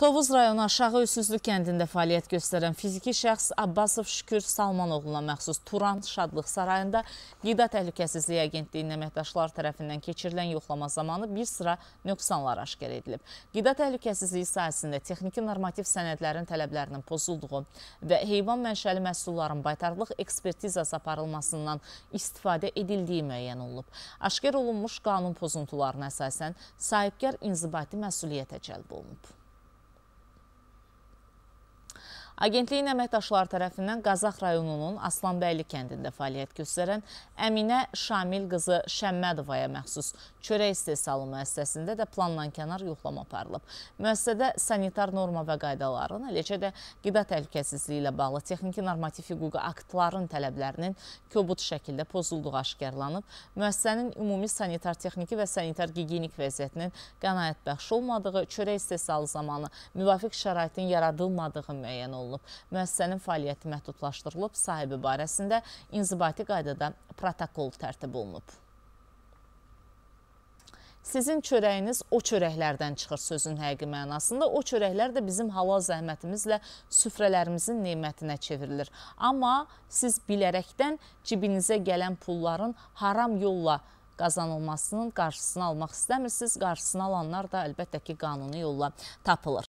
Tovuz rayonu Aşağı Üsüzlü kəndində fəaliyyət göstərən fiziki şəxs Abbasov Şükür Salmanoğluna məxsus Turan Şadlıq sarayında Qida Təhlükəsizliyi Agentliyinin əməkdaşları tərəfindən keçirilən yoxlama zamanı bir sıra nöqsanlar aşkar edilib. Qida Təhlükəsizliyi sahəsində texniki normativ sənədlərin tələblərinin pozulduğu və heyvan mənşəli məhsulların baytarlıq ekspertizası aparılmasından istifadə edildiyi müəyyən olunub. Aşkar olunmuş qanun pozuntularına əsasən sahibkar inzibati məsuliyyətə cəlb olunub. Agentliyin əməkdaşları tərəfindən Qazaq rayonunun Aslanbəyli kəndində fəaliyyət göstərən Əminə Şamil qızı Şəmmədovaya məxsus çörək istehsalı müəssisəsində də plandan kənar yoxlama aparılıb. Müəssisədə sanitar norma və qaydaların, eləcə də qida təhlükəsizliyi ilə bağlı texniki normativ hüquqi aktların tələblərinin kobud şəkildə pozulduğu aşkarlanıb, müəssisənin ümumi sanitar texniki və sanitar gigiyenik vəziyyətinin qənaət bəxş olmadığı, çörək istehsalı zamanı müvafiq şəraitin yaradılmadığı müəyyən olunub olunub. Müəssisənin fəaliyyəti məhdudlaşdırılıb, sahibi barəsində inzibati qaydada protokol tərtib olunub. Sizin çörəyiniz o çörəklərdən çıxır sözün həqiqi mənasında. O çörəklər də bizim halal zəhmətimizlə süfrələrimizin neymətinə çevrilir. Amma siz bilərəkdən cibinizə gələn pulların haram yolla qazanılmasının qarşısını almaq istəmirsiniz. Qarşısını alanlar da əlbəttə ki, qanuni yolla tapılır.